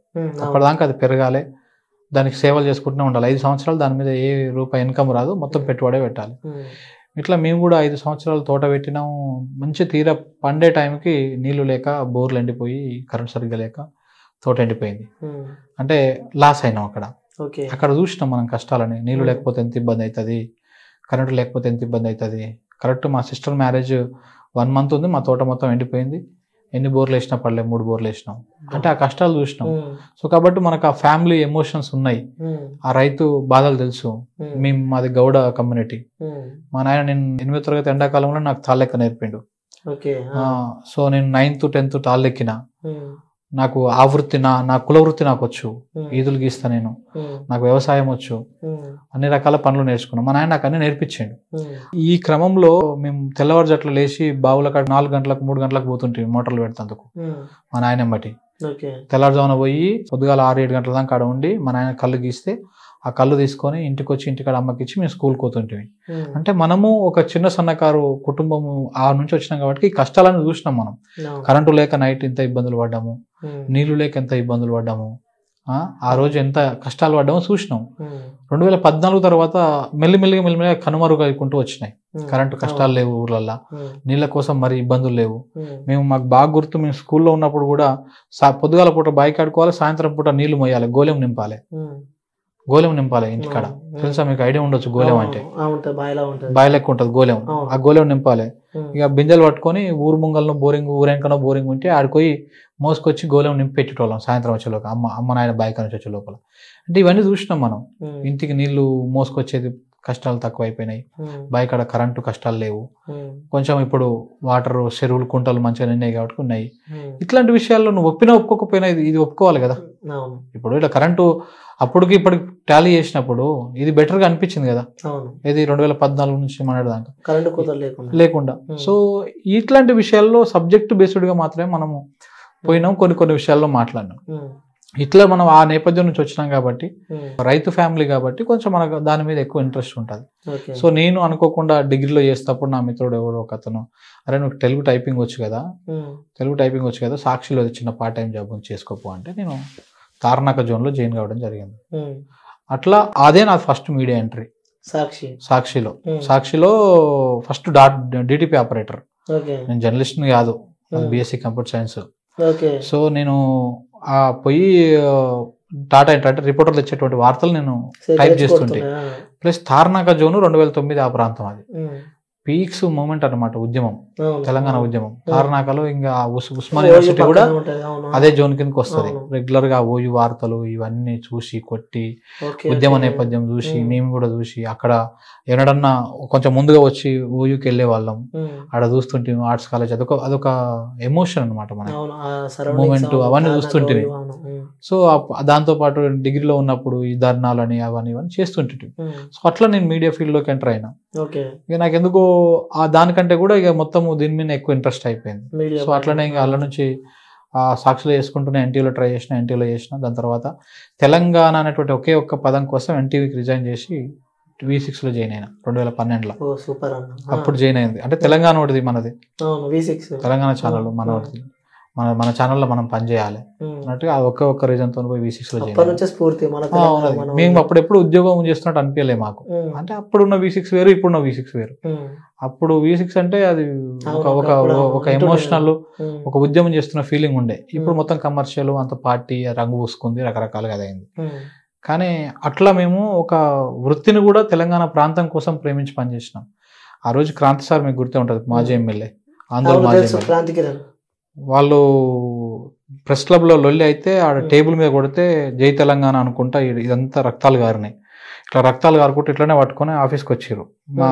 అప్పటిదాకా అది పెరగాలి దానికి సేవలు చేసుకుంటూనే ఉండాలి ఐదు సంవత్సరాలు దాని మీద ఏ రూపాయి ఇన్కమ్ రాదు మొత్తం పెట్టుబడే పెట్టాలి ఇట్లా మేము కూడా ఐదు సంవత్సరాలు తోట పెట్టినాము మంచి తీర పండే టైంకి నీళ్లు లేక బోర్లు ఎండిపోయి కరెంట్ సరిగ్గా లేక తోట ఎండిపోయింది అంటే లాస్ అయినాం అక్కడ అక్కడ చూసినాం మనం కష్టాలని నీళ్లు లేకపోతే ఎంత ఇబ్బంది అవుతుంది కరెంటు లేకపోతే ఎంత ఇబ్బంది అవుతుంది కరెక్ట్ మా సిస్టర్ మ్యారేజ్ వన్ మంత్ ఉంది మా తోట మొత్తం ఎండిపోయింది ఎన్ని బోర్లు వేసినా పడలే మూడు బోర్లు వేసినాం అంటే ఆ కష్టాలు చూసినాం సో కాబట్టి మనకు ఆ ఫ్యామిలీ ఎమోషన్స్ ఉన్నాయి ఆ రైతు బాధలు తెలుసు మేము మాది గౌడ కమ్యూనిటీ మా నాయన నేను ఎనిమిది తరగతి ఎండాకాలంలో నాకు తాళ్ళెక్క నేర్పిండు సో నేను నైన్త్ టెన్త్ తాళ్ళెక్కిన నాకు ఆ వృత్తి నా నా కుల వృత్తి నాకు వచ్చు ఈదులు గీస్తా నేను నాకు వ్యవసాయం వచ్చు అన్ని రకాల పనులు నేర్చుకున్నాను మా నాయన నాకు అన్ని నేర్పించాడు ఈ క్రమంలో మేము తెల్లవారు జట్లు లేచి బావుల కాడ నాలుగు గంటలకు మూడు గంటలకు పోతుంటే మోటార్లు పెడతందుకు మా నాయన బట్టి తెల్లవారుజామున పోయి పొద్దుగాల ఆరు ఏడు గంటల దాకా ఉండి మా నాయన కళ్ళు గీస్తే ఆ కళ్ళు తీసుకొని ఇంటికి వచ్చి ఇంటికాడ అమ్మకిచ్చి మేము స్కూల్ పోతుంటివి అంటే మనము ఒక చిన్న సన్నకారు కుటుంబం ఆ నుంచి వచ్చినాం కాబట్టి ఈ కష్టాలను చూసినాం మనం కరెంటు లేక నైట్ ఇంత ఇబ్బందులు పడ్డాము నీళ్లు లేక ఎంత ఇబ్బందులు పడ్డాము ఆ రోజు ఎంత కష్టాలు పడ్డామో చూసినాం రెండు వేల పద్నాలుగు తర్వాత మెల్లిమెల్లిగా మెల్లిమెల్లిగా కనుమరుగైకుంటూ వచ్చినాయి కరెంటు కష్టాలు లేవు ఊర్లల్లో నీళ్ళ కోసం మరి ఇబ్బందులు లేవు మేము మాకు బాగా గుర్తు మేము స్కూల్లో ఉన్నప్పుడు కూడా పొద్దుగాల పూట బైక్ సాయంత్రం పూట నీళ్లు మోయాలి గోలెం నింపాలి గోలెం నింపాలి ఇంటికాడ తెలుసా మీకు ఐడియా ఉండొచ్చు గోలెం అంటే బాయిల ఎక్కువ ఉంటుంది గోలెం ఆ గోలెం నింపాలి ఇక బింజలు పట్టుకొని ఊరు ముంగల్లో బోరింగ్ ఊరేంకనో బోరింగ్ ఉంటే ఆడికి మోసుకొచ్చి గోలెం నింపి పెట్టేటోళ్ళం సాయంత్రం వచ్చే లోపల అమ్మ అమ్మ నాయన బైక్ నుంచి వచ్చే లోపల అంటే ఇవన్నీ చూసినాం మనం ఇంటికి నీళ్లు మోసుకొచ్చేది కష్టాలు తక్కువైపోయినాయి బాయికాడ కరెంటు కష్టాలు లేవు కొంచెం ఇప్పుడు వాటర్ చెరువులు కుంటలు మంచిగా ఉన్నాయి కాబట్టి ఉన్నాయి ఇట్లాంటి విషయాల్లో నువ్వు ఒప్పినా ఒప్పుకోకపోయినా ఇది ఇది ఒప్పుకోవాలి కదా ఇప్పుడు ఇట్లా కరెంటు అప్పటికి ఇప్పటికి టాలీ చేసినప్పుడు ఇది బెటర్గా అనిపించింది కదా ఇది రెండు వేల పద్నాలుగు నుంచి మాట్లాడదాకా కరెంటు కోతలు లేకుండా లేకుండా సో ఇట్లాంటి విషయాల్లో సబ్జెక్ట్ బేస్డ్గా మాత్రమే మనము పోయినాం కొన్ని కొన్ని విషయాల్లో మాట్లాడినాం ఇట్లా మనం ఆ నేపథ్యం నుంచి వచ్చినాం కాబట్టి hmm. రైతు ఫ్యామిలీ కాబట్టి కొంచెం మనకు దాని మీద ఎక్కువ ఇంట్రెస్ట్ ఉంటుంది సో నేను అనుకోకుండా డిగ్రీలో చేసేటప్పుడు నా మిత్రుడు ఎవరో ఒక అతను అరే నువ్వు తెలుగు టైపింగ్ వచ్చు కదా hmm. తెలుగు టైపింగ్ వచ్చు కదా సాక్షిలో చిన్న పార్ట్ టైం జాబ్ చేసుకోపు అంటే నేను తారణక జోన్లో జాయిన్ కావడం జరిగింది hmm. అట్లా అదే నా ఫస్ట్ మీడియా ఎంట్రీ సాక్షి సాక్షిలో సాక్షిలో ఫస్ట్ డాట్ డిటిపి ఆపరేటర్ నేను జర్నలిస్ట్ కాదు బిఎస్సి కంప్యూటర్ సైన్స్ సో నేను ఆ పొయ్యి టాటా ఏంటంటే రిపోర్టర్లు ఇచ్చేటువంటి వార్తలు నేను టైప్ చేస్తుంటే ప్లస్ తార్నాక జోను రెండు వేల తొమ్మిది ఆ ప్రాంతం అది పీక్స్ మూమెంట్ అనమాట ఉద్యమం తెలంగాణ ఉద్యమం కారణాకలో ఇంకా ఉస్మాన్ యూనివర్సిటీ కూడా అదే జోన్ కిందకి వస్తుంది రెగ్యులర్ గా ఓయు వార్తలు ఇవన్నీ చూసి కొట్టి ఉద్యమ నేపథ్యం చూసి మేము కూడా చూసి అక్కడ ఏనాడన్నా కొంచెం ముందుగా వచ్చి ఓయూకి వెళ్లే వాళ్ళం ఆడ చూస్తుంటే ఆర్ట్స్ కాలేజ్ అదొక అదొక ఎమోషన్ అనమాట మన మూమెంట్ అవన్నీ చూస్తుంటే సో దాంతోపాటు డిగ్రీలో ఉన్నప్పుడు ఈ ధర్నాలు అని అవని ఇవన్నీ చేస్తుంటే hmm. సో అట్లా నేను మీడియా ఫీల్డ్లోకి ఎంటర్ అయినా ఇక నాకు ఎందుకో ఆ దానికంటే కూడా ఇక మొత్తం దీని మీద ఎక్కువ ఇంట్రెస్ట్ అయిపోయింది సో అట్లనే ఇంకా అలా నుంచి సాక్షులు చేసుకుంటూనే ఎన్టీవీలో ట్రై చేసిన ఎన్టీవీలో చేసిన దాని తర్వాత తెలంగాణ అనేటువంటి ఒకే ఒక్క పదం కోసం ఎన్టీవీకి రిజైన్ చేసి వి సిక్స్ లో జాయిన్ అయినా రెండు వేల పన్నెండులో సూపర్ అప్పుడు జాయిన్ అయింది అంటే తెలంగాణ ఒకటిది మనది తెలంగాణ ఛానల్ ఒకటి మన మన ఛానల్లో మనం పనిచేయాలి అన్నట్టుగా ఒకే ఒక్క రీజన్ తో పోయి లో మేము అప్పుడెప్పుడు ఉద్యోగం చేస్తున్నట్టు అనిపించలేదు మాకు అంటే అప్పుడున్న వి సిక్స్ వేరు ఇప్పుడున్న వి సిక్స్ వేరు అప్పుడు వి సిక్స్ అంటే అది ఒక ఒక ఒక ఎమోషనల్ ఒక ఉద్యమం చేస్తున్న ఫీలింగ్ ఉండే ఇప్పుడు మొత్తం కమర్షియల్ అంత పార్టీ రంగు పూసుకుంది రకరకాలుగా అదైంది కానీ అట్లా మేము ఒక వృత్తిని కూడా తెలంగాణ ప్రాంతం కోసం ప్రేమించి పనిచేసినాం ఆ రోజు క్రాంతి సార్ మీకు గుర్తే ఉంటుంది మాజీ ఎమ్మెల్యే ఆంధ్ర మాజీ వాళ్ళు ప్రెస్ క్లబ్లో లొల్లి అయితే ఆడ టేబుల్ మీద కొడితే జై తెలంగాణ అనుకుంటా ఇదంతా రక్తాలు గారినాయి ఇట్లా రక్తాలు గారుకుంటే ఇట్లానే పట్టుకొని ఆఫీస్కి వచ్చారు మా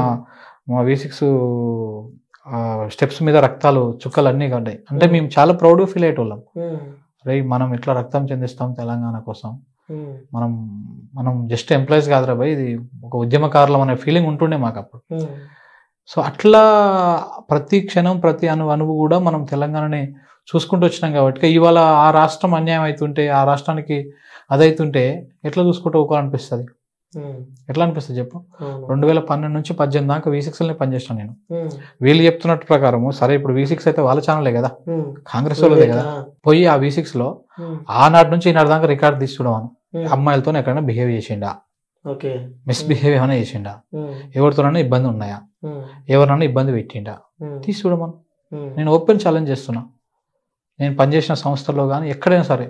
మా వి సిక్స్ స్టెప్స్ మీద రక్తాలు చుక్కలు అన్నీ కంటాయి అంటే మేము చాలా ప్రౌడ్ ఫీల్ అయ్యేటోళ్ళం రే మనం ఇట్లా రక్తం చెందిస్తాం తెలంగాణ కోసం మనం మనం జస్ట్ ఎంప్లాయీస్ కాదురా భయ్ ఇది ఒక ఉద్యమకారులం అనే ఫీలింగ్ ఉంటుండే మాకు అప్పుడు సో అట్లా ప్రతి క్షణం ప్రతి అను అనువు కూడా మనం తెలంగాణని చూసుకుంటూ వచ్చినాం కాబట్టి ఇవాళ ఆ రాష్ట్రం అన్యాయం అవుతుంటే ఆ రాష్ట్రానికి అదైతుంటే ఎట్లా చూసుకుంటూ అనిపిస్తుంది ఎట్లా అనిపిస్తుంది చెప్పు రెండు వేల పన్నెండు నుంచి పద్దెనిమిది దాకా వి సిక్స్లోనే పనిచేసాను నేను వీళ్ళు చెప్తున్నట్టు ప్రకారం సరే ఇప్పుడు వి సిక్స్ అయితే వాళ్ళ ఛానలే కదా కాంగ్రెస్ వాళ్ళదే కదా పోయి ఆ వి లో ఆనాటి నుంచి ఈనాటి దాకా రికార్డు తీసుకోవడం అమ్మాయిలతో ఎక్కడైనా బిహేవ్ చేసిండా మిస్బిహేవ్ ఏమైనా చేసిండా ఎవరితోనైనా ఇబ్బంది ఉన్నాయా ఎవరినైనా ఇబ్బంది పెట్టిండా తీసి చూడమను నేను ఓపెన్ ఛాలెంజ్ చేస్తున్నా నేను పనిచేసిన సంస్థల్లో కానీ ఎక్కడైనా సరే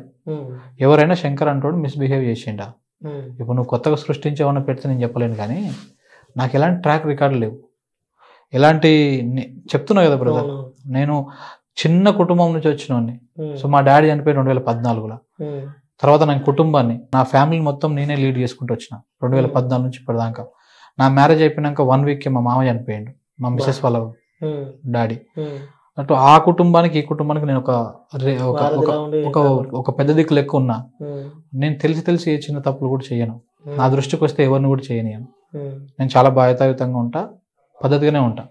ఎవరైనా శంకర్ అంటోడు మిస్బిహేవ్ చేసిండా ఇప్పుడు నువ్వు కొత్తగా సృష్టించి ఏమైనా పెడితే నేను చెప్పలేను కానీ నాకు ఎలాంటి ట్రాక్ రికార్డు లేవు ఎలాంటి చెప్తున్నావు కదా బ్రదర్ నేను చిన్న కుటుంబం నుంచి వచ్చినోని సో మా డాడీ చనిపోయిన రెండు వేల పద్నాలుగులో తర్వాత నా కుటుంబాన్ని నా ఫ్యామిలీ మొత్తం నేనే లీడ్ చేసుకుంటూ వచ్చిన రెండు వేల పద్నాలుగు నుంచి ఇప్పటిదాకా నా మ్యారేజ్ అయిపోయినాక వన్ వీక్కి మా మామ చనిపోయాడు మా మిసెస్ వాళ్ళ డాడీ అటు ఆ కుటుంబానికి ఈ కుటుంబానికి నేను ఒక ఒక ఒక పెద్ద దిక్కు లెక్క ఉన్నా నేను తెలిసి తెలిసి ఏ చిన్న తప్పులు కూడా చేయను నా దృష్టికి వస్తే ఎవరిని కూడా చేయనియను నేను చాలా బాధ్యతాయుతంగా ఉంటా పద్ధతిగానే ఉంటా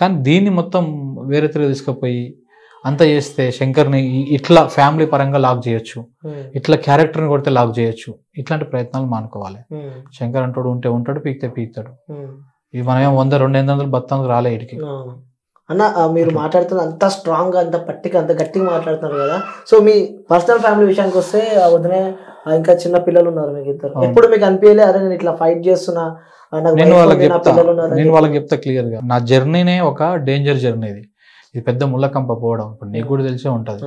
కానీ దీన్ని మొత్తం వేరే తీరు తీసుకుపోయి అంతా చేస్తే శంకర్ని ఇట్లా ఫ్యామిలీ పరంగా లాక్ చేయొచ్చు ఇట్లా క్యారెక్టర్ని కొడితే లాక్ చేయొచ్చు ఇట్లాంటి ప్రయత్నాలు మానుకోవాలి శంకర్ అంటాడు ఉంటే ఉంటాడు పీకితే పీకుతాడు ఇవి మనం వంద రెండు ఎనిమిది వందలు బత్తానికి రాలే ఇడికి అన్న మీరు మాట్లాడుతున్న అంత స్ట్రాంగ్ అంత పట్టిక అంత గట్టిగా మాట్లాడుతున్నారు కదా సో మీ పర్సనల్ ఫ్యామిలీ విషయానికి వస్తే వదినే ఇంకా చిన్న పిల్లలు ఉన్నారు మీకు ఇద్దరు ఎప్పుడు మీకు అనిపించలే అరే నేను ఇట్లా ఫైట్ చేస్తున్నా నేను వాళ్ళకి చెప్తా నేను వాళ్ళకి చెప్తా క్లియర్ గా నా జర్నీనే ఒక డేంజర్ జర్నీ ఇది ఇది పెద్ద ముళ్ళకంప పోవడం ఇప్పుడు నీకు కూడా తెలిసే ఉంటుంది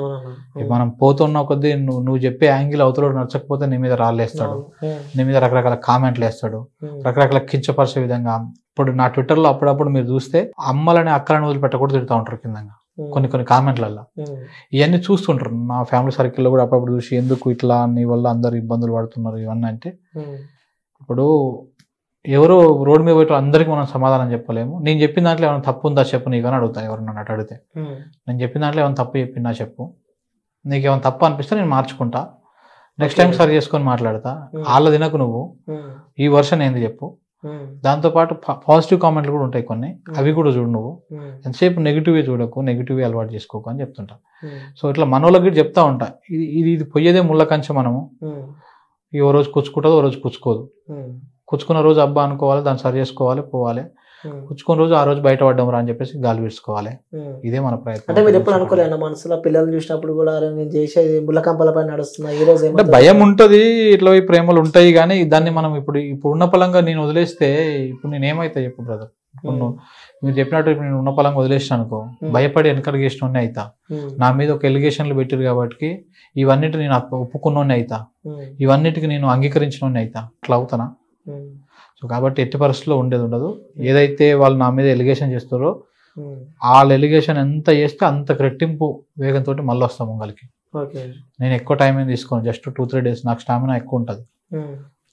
మనం పోతున్న కొద్దీ నువ్వు నువ్వు చెప్పే యాంగిల్ అవతల నచ్చకపోతే నీ మీద రాళ్ళేస్తాడు నీ మీద రకరకాల కామెంట్లు వేస్తాడు రకరకాల కించపరిచే విధంగా ఇప్పుడు నా ట్విట్టర్లో అప్పుడప్పుడు మీరు చూస్తే అమ్మలని అక్కలని వదిలిపెట్టకూడదు తిడుతూ ఉంటారు కిందంగా కొన్ని కొన్ని కామెంట్లల్లో ఇవన్నీ చూస్తుంటారు నా ఫ్యామిలీ సర్కిల్లో కూడా అప్పుడప్పుడు చూసి ఎందుకు ఇట్లా నీ వల్ల అందరు ఇబ్బందులు పడుతున్నారు ఇవన్నీ అంటే ఇప్పుడు ఎవరో రోడ్డు మీద పోయి అందరికీ మనం సమాధానం చెప్పలేము నేను చెప్పిన దాంట్లో ఏమైనా తప్పు ఉందా చెప్పు నీకు అని అడుగుతా ఎవరు నన్ను అడిగితే నేను చెప్పిన దాంట్లో ఏమైనా తప్పు చెప్పినా చెప్పు నీకు ఏమైనా తప్పు అనిపిస్తే నేను మార్చుకుంటా నెక్స్ట్ టైం సరి చేసుకొని మాట్లాడతా వాళ్ళ తినకు నువ్వు ఈ వర్షన్ ఏంది చెప్పు దాంతోపాటు పాజిటివ్ కామెంట్లు కూడా ఉంటాయి కొన్ని అవి కూడా చూడు నువ్వు ఎంతసేపు నెగిటివ్ చూడకు నెగిటివ్ అలవాటు చేసుకోకు అని చెప్తుంటా సో ఇట్లా మనోళ్ళకి చెప్తా ఉంటా ఇది ఇది పొయ్యేదే ముళ్ళ కంచె మనము ఈ ఓ రోజు కూర్చుకుంటుంది ఓ రోజు కూర్చుకోదు కూర్చుకున్న రోజు అబ్బా అనుకోవాలి దాన్ని సరి చేసుకోవాలి పోవాలి కూర్చుకున్న రోజు ఆ రోజు బయటపడ్డం రా అని చెప్పేసి గాలి విడుచుకోవాలి ఇదే మన ప్రయత్నం అంటే మీరు ఎప్పుడు అనుకోలేదు మనసులో పిల్లలు చూసినప్పుడు కూడా నేను చేసేది ముళ్ళకంపల పైన నడుస్తున్నా ఈ రోజు అంటే భయం ఉంటుంది ఇట్లా ప్రేమలు ఉంటాయి కానీ దాన్ని మనం ఇప్పుడు ఇప్పుడు ఉన్న పలంగా నేను వదిలేస్తే ఇప్పుడు నేను ఏమైతా చెప్పు బ్రదర్ ఇప్పుడు మీరు చెప్పినట్టు ఇప్పుడు నేను ఉన్న పొలంగా వదిలేసిన అనుకో భయపడి వెనకడిగేసినోనే అవుతా నా మీద ఒక ఎలిగేషన్లు పెట్టారు కాబట్టి ఇవన్నిటి నేను ఒప్పుకున్నోనే అవుతా ఇవన్నిటికి నేను అంగీకరించిన అవుతా ఇట్లా అవుతానా సో hmm. కాబట్టి ఎట్టి పరిస్థితుల్లో ఉండేది ఉండదు ఏదైతే వాళ్ళు నా మీద ఎలిగేషన్ చేస్తారో వాళ్ళ hmm. ఎలిగేషన్ ఎంత చేస్తే అంత రెట్టింపు వేగంతో మళ్ళీ వస్తాం ముంగలికి నేను ఎక్కువ టైం ఏం తీసుకోను జస్ట్ టూ త్రీ డేస్ నాకు స్టామినా ఎక్కువ hmm. ఉంటుంది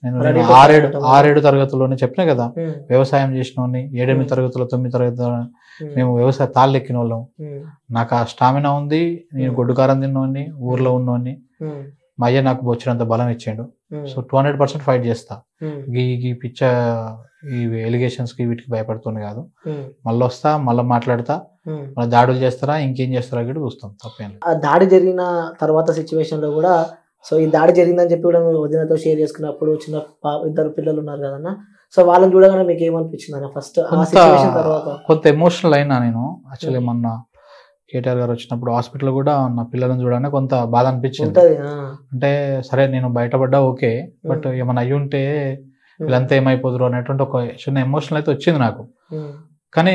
నేను ఆరేడు ఆరేడు తరగతుల్లోనే చెప్పినా కదా వ్యవసాయం చేసిన ఏడెనిమిది తరగతుల తొమ్మిది తరగతుల మేము వ్యవసాయ తాళ్ళు ఎక్కిన వాళ్ళం నాకు ఆ స్టామినా ఉంది నేను గొడ్డుకారం తిన్నోని ఊర్లో ఉన్నోని మా అయ్య నాకు వచ్చినంత బలం ఇచ్చాడు so two hundred percent fight చేస్తా ఈ పిచ్చ ఈ ఎలిగేషన్స్ కి వీటికి భయపడుతుంది కాదు మళ్ళీ వస్తా మళ్ళీ మాట్లాడతా మళ్ళీ దాడులు చేస్తారా ఇంకేం చేస్తారా కూడా చూస్తాం తప్పేం దాడి జరిగిన తర్వాత సిచ్యువేషన్ లో కూడా సో ఈ దాడి జరిగిందని చెప్పి కూడా మేము వదినతో షేర్ చేసుకున్నప్పుడు చిన్న ఇద్దరు పిల్లలు ఉన్నారు కదన్నా సో వాళ్ళని చూడగానే మీకు ఏమనిపించింది ఫస్ట్ కొంత ఎమోషనల్ అయినా నేను యాక్చువల్లీ మొన్న కేటీఆర్ గారు వచ్చినప్పుడు హాస్పిటల్ కూడా నా పిల్లలను చూడడానికి కొంత బాధ అనిపించింది అంటే సరే నేను బయటపడ్డా ఓకే బట్ ఏమైనా అయ్యి ఉంటే వీళ్ళంతా ఏమైపోదురు అనేటువంటి ఒక చిన్న ఎమోషన్ అయితే వచ్చింది నాకు కానీ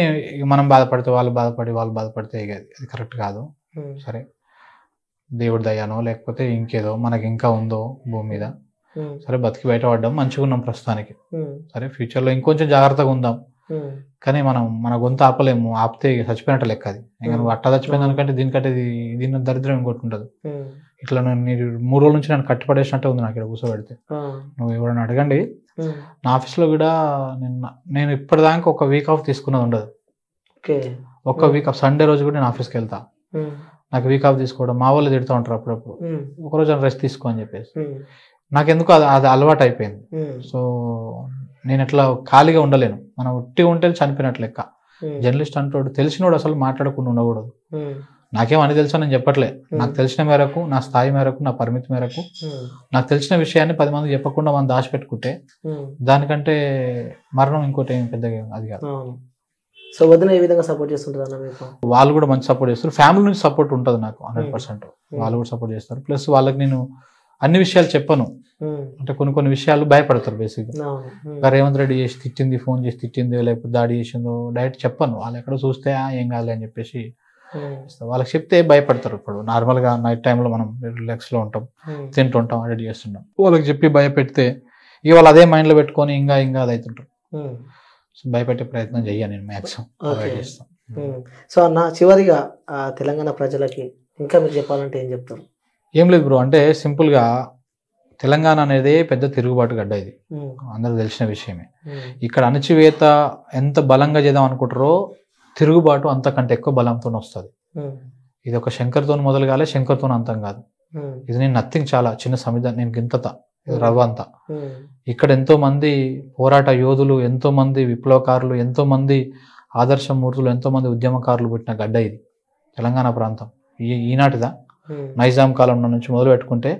మనం బాధపడితే వాళ్ళు బాధపడి వాళ్ళు బాధపడితే అది కరెక్ట్ కాదు సరే దేవుడి దయ్యానో లేకపోతే ఇంకేదో మనకి ఇంకా ఉందో భూమి మీద సరే బతికి బయటపడ్డాం మంచిగా ఉన్నాం ప్రస్తుతానికి సరే ఫ్యూచర్లో ఇంకొంచెం జాగ్రత్తగా ఉందాం కానీ మనం మన గొంతు ఆపలేము ఆపితే చచ్చిపోయినట్టు లెక్క అది ఇంకా నువ్వు అట్ట చచ్చిపోయిన దానికంటే దీనికంటే దీని దరిద్రం ఇంకోటి ఉండదు ఇట్లా నేను మూడు రోజుల నుంచి నన్ను కట్టిపడేసినట్టే ఉంది నాకు ఇక్కడ కూర్చోబెడితే నువ్వు ఎవరైనా అడగండి నా ఆఫీస్లో కూడా నిన్న నేను ఇప్పటిదాకా ఒక వీక్ ఆఫ్ తీసుకున్నది ఉండదు ఒక వీక్ ఆఫ్ సండే రోజు కూడా నేను ఆఫీస్కి వెళ్తా నాకు వీక్ ఆఫ్ తీసుకోవడం మా వాళ్ళు తిడుతూ ఉంటారు అప్పుడప్పుడు ఒకరోజు రెస్ట్ తీసుకో అని చెప్పేసి నాకెందుకు అది అలవాటు అయిపోయింది సో నేను అట్లా ఖాళీగా ఉండలేను మనం ఒట్టి ఉంటే చనిపోయినట్లు లెక్క జర్నలిస్ట్ అంటాడు తెలిసినోడు అసలు మాట్లాడకుండా ఉండకూడదు నాకేం అని తెలుసా నేను చెప్పట్లే నాకు తెలిసిన మేరకు నా స్థాయి మేరకు నా పరిమితి మేరకు నాకు తెలిసిన విషయాన్ని పది మంది చెప్పకుండా మనం దాచిపెట్టుకుంటే దానికంటే మరణం ఇంకోటి ఏం పెద్దగా అది కాదు సో వదిన ఏ విధంగా సపోర్ట్ చేస్తుంటారు వాళ్ళు కూడా మంచి సపోర్ట్ చేస్తారు ఫ్యామిలీ నుంచి సపోర్ట్ ఉంటుంది నాకు హండ్రెడ్ పర్సెంట్ వాళ్ళు కూడా సపోర్ట్ చేస్తారు ప్లస్ వాళ్ళకి నేను అన్ని విషయాలు చెప్పను అంటే కొన్ని కొన్ని విషయాలు భయపడతారు బేసిక్గా రేవంత్ రెడ్డి చేసి తిట్టింది ఫోన్ చేసి తిట్టింది లేకపోతే దాడి చేసిందో డైరెక్ట్ చెప్పను వాళ్ళు ఎక్కడ చూస్తే ఏం కాదు అని చెప్పేసి వాళ్ళకి చెప్తే భయపడతారు ఇప్పుడు నార్మల్ గా నైట్ టైంలో మనం లో ఉంటాం తింటుంటాం ఎడిట్ చేస్తుంటాం వాళ్ళకి చెప్పి భయపెడితే ఇక వాళ్ళు అదే లో పెట్టుకొని ఇంకా ఇంకా అది అవుతుంటారు సో భయపెట్టే ప్రయత్నం చెయ్యాను నేను మ్యాక్సిమం సో నా చివరిగా తెలంగాణ ప్రజలకి ఇంకా మీరు చెప్పాలంటే ఏం చెప్తారు ఏం లేదు బ్రో అంటే సింపుల్గా తెలంగాణ అనేది పెద్ద తిరుగుబాటు గడ్డ ఇది అందరికి తెలిసిన విషయమే ఇక్కడ అణచివేత ఎంత బలంగా చేద్దాం అనుకుంటారో తిరుగుబాటు అంతకంటే ఎక్కువ బలంతో వస్తుంది ఇది ఒక శంకర్తో మొదలు కాలే శంకర్తో అంతం కాదు ఇది నేను నథింగ్ చాలా చిన్న సంవిధానం నేను గింత రవ్వ అంతా ఇక్కడ ఎంతో మంది పోరాట యోధులు ఎంతో మంది విప్లవకారులు ఎంతో మంది ఆదర్శమూర్తులు ఎంతో మంది ఉద్యమకారులు పుట్టిన గడ్డ ఇది తెలంగాణ ప్రాంతం ఈ ఈనాటిదా నైజాం కాలంలో నుంచి మొదలు పెట్టుకుంటే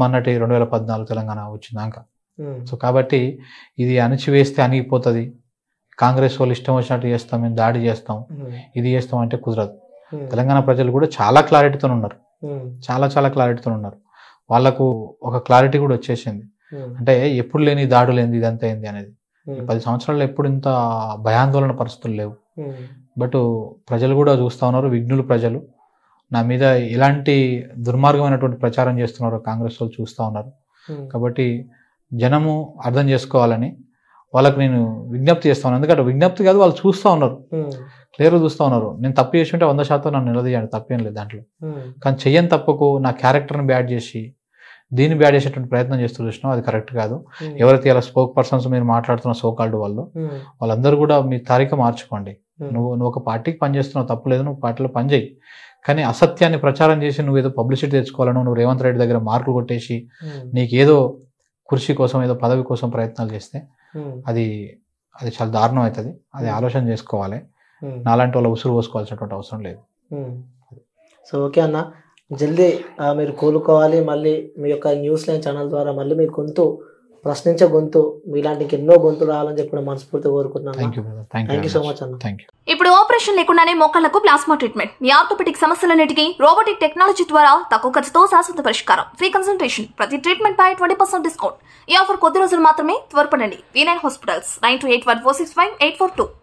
మొన్నటి రెండు వేల పద్నాలుగు తెలంగాణ వచ్చిందాక సో కాబట్టి ఇది అణిచివేస్తే అణిగిపోతుంది కాంగ్రెస్ వాళ్ళు ఇష్టం వచ్చినట్టు చేస్తాం మేము దాడి చేస్తాం ఇది చేస్తాం అంటే కుదరదు తెలంగాణ ప్రజలు కూడా చాలా క్లారిటీతో ఉన్నారు చాలా చాలా క్లారిటీతో ఉన్నారు వాళ్ళకు ఒక క్లారిటీ కూడా వచ్చేసింది అంటే ఎప్పుడు లేని దాడులు ఏంది ఇదంతా అయింది అనేది పది సంవత్సరాలు ఎప్పుడు ఇంత భయాందోళన పరిస్థితులు లేవు బట్ ప్రజలు కూడా చూస్తూ ఉన్నారు విఘ్నులు ప్రజలు నా మీద ఎలాంటి దుర్మార్గమైనటువంటి ప్రచారం చేస్తున్నారో కాంగ్రెస్ వాళ్ళు చూస్తూ ఉన్నారు hmm. కాబట్టి జనము అర్థం చేసుకోవాలని వాళ్ళకి నేను విజ్ఞప్తి చేస్తాను ఎందుకంటే విజ్ఞప్తి కాదు వాళ్ళు చూస్తూ ఉన్నారు hmm. క్లియర్గా చూస్తూ ఉన్నారు నేను తప్పు చేసి ఉంటే వంద శాతం నన్ను నిలదీయండి తప్పేం లేదు దాంట్లో hmm. కానీ చెయ్యని తప్పకు నా క్యారెక్టర్ని బ్యాడ్ చేసి దీన్ని బ్యాడ్ చేసేటువంటి ప్రయత్నం చేస్తూ చూసినా అది కరెక్ట్ కాదు ఎవరైతే ఇలా స్పోక్ పర్సన్స్ మీరు మాట్లాడుతున్న సోకాల్డ్ వాళ్ళు వాళ్ళందరూ కూడా మీ తారీఖు మార్చుకోండి నువ్వు నువ్వు ఒక పార్టీకి పనిచేస్తున్నావు తప్పు లేదు నువ్వు పార్టీలో పనిచేయి కానీ అసత్యాన్ని ప్రచారం చేసి నువ్వు ఏదో పబ్లిసిటీ తెచ్చుకోవాలను నువ్వు రేవంత్ రెడ్డి దగ్గర మార్కులు కొట్టేసి నీకు ఏదో కృషి కోసం ఏదో పదవి కోసం ప్రయత్నాలు చేస్తే అది అది చాలా దారుణం అవుతుంది అది ఆలోచన చేసుకోవాలి నాలాంటి వాళ్ళు ఉసురు పోసుకోవాల్సినటువంటి అవసరం లేదు సో ఓకే అన్న జల్దీ మీరు కోలుకోవాలి మళ్ళీ మీ యొక్క న్యూస్ లైన్ ఛానల్ ద్వారా మళ్ళీ మీ గొంతు ప్రశ్నించే గొంతు మీలాంటి ఎన్నో గొంతులు రావాలని చెప్పి మనస్ఫూర్తి కోరుకుంటున్నాను థ్యాంక్ యూ సో మచ్ అన్న ఇప్పుడు ఆపరేషన్ లేకుండానే మొక్కలకు ప్లాస్మా ట్రీట్మెంట్ మీ ఆర్థోపెటిక్ సమస్యలన్నిటికీ రోబోటిక్ టెక్నాలజీ ద్వారా తక్కువ ఖర్చుతో శాశ్వత పరిష్కారం ఫ్రీ కన్సల్టేషన్ ప్రతి ట్రీట్మెంట్ పై ట్వంటీ పర్సెంట్ డిస్కౌంట్ ఈ ఆఫర్ కొద్ది రోజులు మాత్రమే త్వరపడండి nine hospitals nine two eight one four six five eight four two